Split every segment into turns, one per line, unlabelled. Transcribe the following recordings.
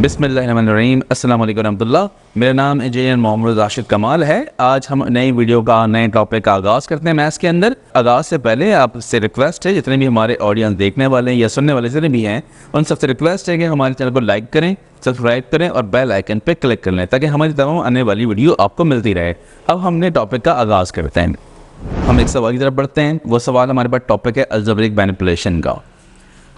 बिसमीम अल्लाम मेरा नाम इंजीनियर मोहम्मद राशिद कमाल है आज हम नई वीडियो का नए टॉपिक का आगाज़ करते हैं मैथ्स के अंदर आगाज़ से पहले आपसे रिक्वेस्ट है जितने भी हमारे ऑडियंस देखने वाले हैं या सुनने वाले जितने भी हैं उन सबसे रिक्वेस्ट है कि हमारे चैनल को लाइक करें सब्सक्राइब करें और बेल आइकन पर क्लिक कर लें ताकि हमारी तमाम आने वाली वीडियो आपको मिलती रहे अब हम नए टॉपिक का आगाज़ करते हैं हम एक सवाल की तरफ बढ़ते हैं वो सवाल हमारे पास टॉपिक है अल्जबरिक मैनिपुलेशन का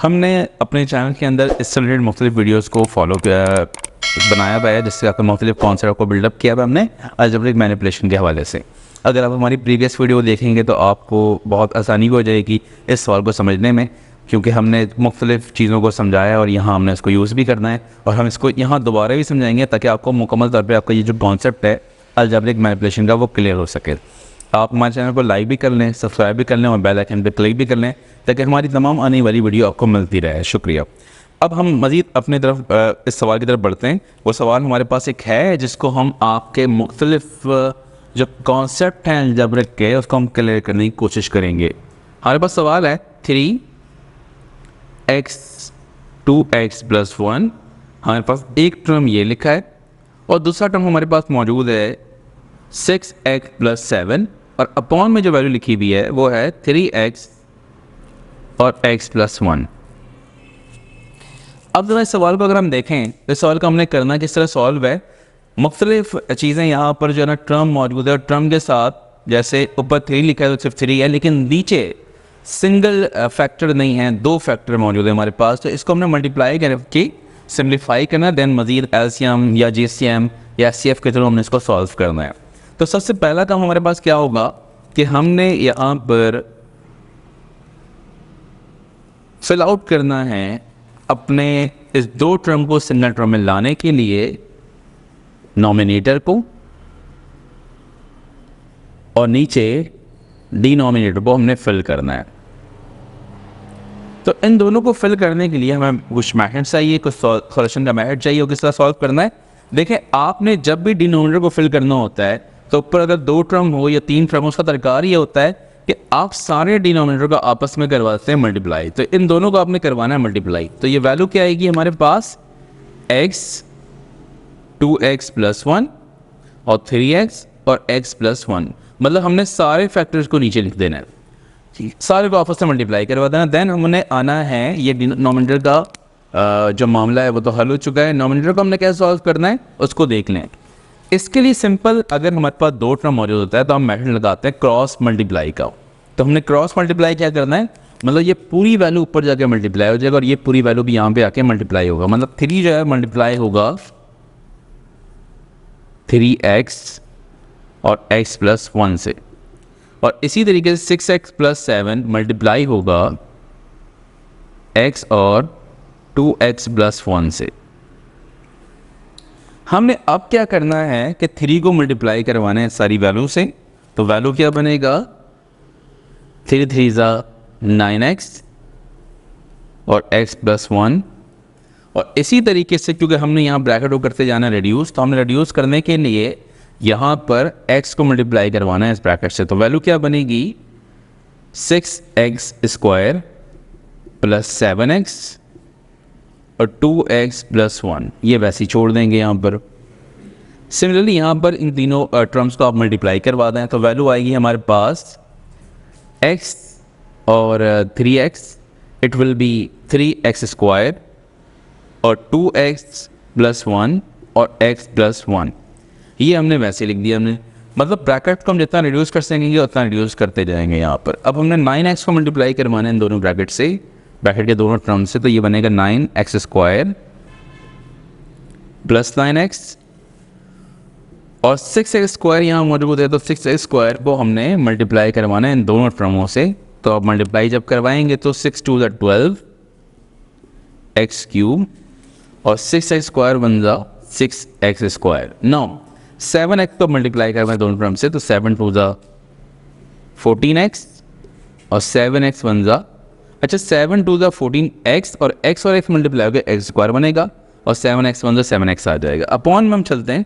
हमने अपने चैनल के अंदर इससे रिलेटेड मुख्तलिफ वीडियोज़ को फॉलो बनाया हुआ है जिससे आपने मुख्तलिफ कॉन्सेप्ट को बिल्डअप किया हुआ हमने अल्जब्रिक मैनिपुलेशन के हवाले से अगर आप हमारी प्रीवियस वीडियो देखेंगे तो आपको बहुत आसानी हो जाएगी इस सवाल को समझने में क्योंकि हमने मुख्तलिफ चीज़ों को समझाया और यहाँ हमने इसको यूज़ भी करना है और हम इसको यहाँ दोबारा भी समझाएंगे ताकि आपको मुकम्मल तौर पर आपका ये जो कॉन्सेप्ट है अल्जब्रिक मैनिपुलेशन का वो क्लियर हो सके आप हमारे चैनल को लाइक भी कर लें सब्सक्राइब भी कर लें और बेल आइकन पर क्लिक भी कर लें ताकि हमारी तमाम आने वाली वीडियो आपको मिलती रहे शुक्रिया अब हम मज़ीद अपने तरफ इस सवाल की तरफ बढ़ते हैं वो सवाल हमारे पास एक है जिसको हम आपके मुख्तलिफ जो कॉन्सेप्ट हैं रख के उसको हम क्लियर करने की कोशिश करेंगे हमारे पास सवाल है three X two X plus one हमारे पास एक टर्म ये लिखा है और दूसरा टर्म हमारे पास मौजूद है सिक्स एक्स प्लस सेवन और अपॉन में जो वैल्यू लिखी हुई है वो है थ्री एक्स और एक्स प्लस वन अब ज़रा इस सवाल को अगर हम देखें तो इस सवाल को हमने करना किस तरह सॉल्व है मुख्तलिफ चीज़ें यहाँ पर जो है ना ट्रम मौजूद है और ट्रम के साथ जैसे ऊपर थ्री लिखा है तो सिर्फ थ्री है लेकिन नीचे सिंगल फैक्टर uh, नहीं है दो फैक्टर मौजूद है हमारे पास तो इसको हमने मल्टीप्लाई कर सिम्प्लीफाई करना है देन मजीद एल या जी या एस के थ्रू हमने इसको सॉल्व करना है तो सबसे पहला काम हमारे पास क्या होगा कि हमने यहां पर फिल आउट करना है अपने इस दो ट्रम को सिंगल ट्रम में लाने के लिए नॉमिनेटर को और नीचे डिनोमिनेटर को हमने फिल करना है तो इन दोनों को फिल करने के लिए हमें कुछ मैथड चाहिए कुछ सोल्यूशन का मैथड चाहिए किस तरह सॉल्व करना है देखें आपने जब भी डिनोमिनेटर को फिल करना होता है तो ऊपर अगर दो ट्रम हो या तीन ट्रम हो उसका तरकार ये होता है कि आप सारे डिनोमिनेटर को आपस में करवाते हैं मल्टीप्लाई तो इन दोनों को आपने करवाना है मल्टीप्लाई तो ये वैल्यू क्या आएगी हमारे पास X two X plus one और थ्री एक्स और एक्स प्लस वन मतलब हमने सारे फैक्टर्स को नीचे लिख देना है सारे को आपस में मल्टीप्लाई करवा देना देन हमने आना है ये डिनोमिनेटर का जो मामला है वो तो हल हो चुका है नोमिनेटर को हमने कैसे सॉल्व करना है उसको देख लें इसके लिए सिंपल अगर हमारे पास दो टर्म मौजूद होता है तो हम मेथड लगाते हैं क्रॉस मल्टीप्लाई का तो हमने क्रॉस मल्टीप्लाई क्या करना है मतलब ये पूरी वैल्यू ऊपर जाके मल्टीप्लाई हो जाएगा और ये पूरी वैल्यू भी यहाँ पे आके मल्टीप्लाई होगा मतलब थ्री जो है मल्टीप्लाई होगा थ्री एक्स और एक्स प्लस वन से और इसी तरीके से six X plus seven multiply होगा एक्स और टू एक्स प्लस वन से हमने अब क्या करना है कि थ्री को मल्टीप्लाई करवाना है सारी वैल्यू से तो वैल्यू क्या बनेगा थ्री थ्री ज़ा नाइन एक्स और एक्स प्लस वन और इसी तरीके से क्योंकि हमने यहाँ ब्रैकेट को करते जाना रिड्यूस तो हमने रिड्यूस करने के लिए यहाँ पर x को मल्टीप्लाई करवाना है इस ब्रैकेट से तो वैल्यू क्या बनेगी six x square plus seven X और टू एक्स प्लस वन ये वैसे ही छोड़ देंगे यहाँ पर सिमिलरली यहाँ पर इन तीनों टर्म्स को आप मल्टीप्लाई करवा दें तो वैल्यू आएगी हमारे पास एक्स और three X it will be three x square और टू एक्स प्लस वन और एक्स प्लस वन ये हमने वैसे लिख दिया हमने मतलब ब्रैकेट को हम जितना रिड्यूस कर सकेंगे उतना रिड्यूस करते जाएंगे यहाँ पर अब हमने नाइन एक्स को मल्टीप्लाई करवाना है इन दोनों ब्रैकेट से ब्रैकेट के दोनों टर्म से तो ये बनेगा nine x square plus nine x और सिक्स एक्स स्क्वायर यहाँ मौजूद है तो सिक्स एक्स स्क्वायर को हमने मल्टीप्लाई करवाना है इन दोनों टर्मों से तो आप मल्टीप्लाई जब करवाएंगे तो सिक्स टू ज़ा ट्वेल्व एक्स क्यूब और सिक्स एक्स स्क्वायर बन ज़ा सिक्स एक्स स्क्वायर नौ सेवन एक्स को मल्टीप्लाई करवाएं दोनों टर्म से तो सेवन टू ज़ा फोर्टीन एक्स और सेवन एक्स बन ज़ा अच्छा सेवन टू ज़ा फोर्टीन एक्स और एक्स और एक्स मल्टीप्लाई होकर एक्स स्क्वायर बनेगा और सेवन एक्स वन जो सेवन एक्स आ जाएगा अपॉन में हम चलते हैं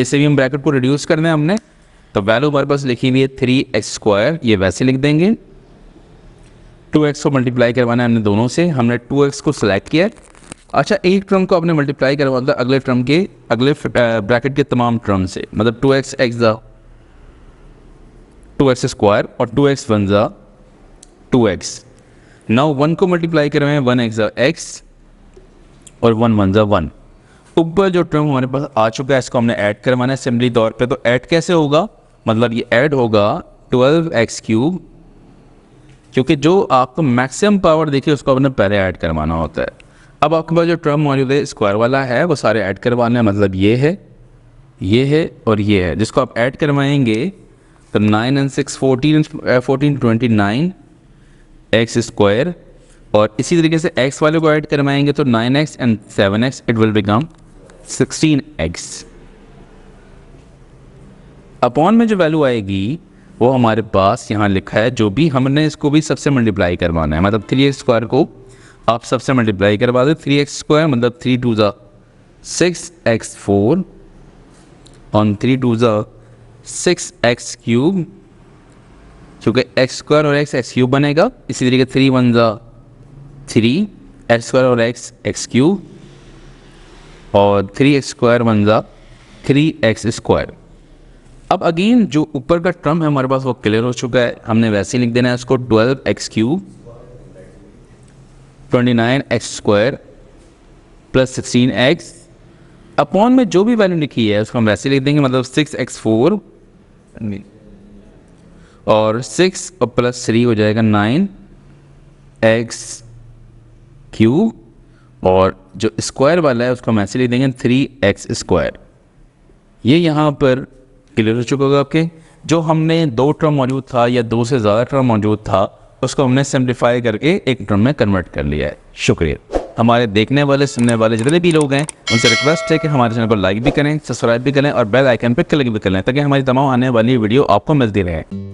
इससे भी हम ब्रैकेट को रिड्यूस कर दें हमने तो वैल्यू हमारे पास लिखी हुई है थ्री एक्स स्क्वायर ये वैसे लिख देंगे टू एक्स को मल्टीप्लाई करवाना है हमने दोनों से हमने टू एक्स को सिलेक्ट किया अच्छा एक ट्रम को आपने मल्टीप्लाई करवा था अगले ट्रम के अगले ब्रैकेट के तमाम ट्रम से मतलब टू एक्स एक्स ज़ा टू एक्स स्क्वायर और टू एक्स वन ज़ा टू एक्स नाउ वन को मल्टीप्लाई कर रहे हैं वन एक्स एक्स और वन वन जो वन ऊपर जो टर्म हमारे पास आ चुका है इसको हमने ऐड करवाना है सिंपली तौर पे तो ऐड कैसे होगा मतलब ये ऐड होगा ट्वेल्व एक्स क्यूब क्योंकि जो आपको मैक्सिमम पावर देखिए उसको आपने पहले ऐड करवाना होता है अब आपके पास जो टर्म मौजूद है स्क्वायर वाला है वो सारे ऐड करवाने हैं मतलब ये है ये है और ये है जिसको आप ऐड करवाएंगे तो nine and six fourteen fourteen twenty nine x square और इसी तरीके से एक्स वाले को ऐड करवाएंगे तो nine x and seven x it will become sixteen x upon में जो वैल्यू आएगी वो हमारे पास यहाँ लिखा है जो भी हमने इसको भी सबसे मल्टीप्लाई करवाना है मतलब थ्री एक्स स्क्वायर को आप सबसे मल्टीप्लाई करवा दो थ्री एक्स स्क्वायर मतलब थ्री टू ज़ा six x four on three two ज़ा six x cube x square और एक्स एक्स क्यूब बनेगा इसी तरीके थ्री वन ज़ा थ्री एक्स स्क्वायर और एक्स एक्स क्यूब और थ्री एक्स स्क्वायर वन ज़ा थ्री एक्स स्क्वायर अब अगेन जो ऊपर का टर्म है हमारे पास वो क्लियर हो चुका है हमने वैसे ही लिख देना है उसको twelve x cube twenty nine x square plus sixteen x upon में जो भी वैल्यू लिखी है उसको हम वैसे लिख देंगे मतलब सिक्स एक्स फोर और सिक्स और प्लस थ्री हो जाएगा नाइन एक्स क्यूब और जो स्क्वायर वाला है उसको हम ऐसे लिख देंगे थ्री एक्स स्क्वायर ये यहाँ पर क्लियर हो चुका होगा आपके जो हमने दो टर्म मौजूद था या दो से ज़्यादा टर्म मौजूद था उसको हमने सिम्प्लीफाई करके एक टर्म में कन्वर्ट कर लिया है शुक्रिया हमारे देखने वाले सुनने वाले जितने भी लोग हैं उनसे रिक्वेस्ट है कि हमारे चैनल को लाइक भी करें सब्सक्राइब भी करें और बेल आइकन पर क्लिक भी करें ताकि हमारी तमाम आने वाली वीडियो आपको मिलती रहे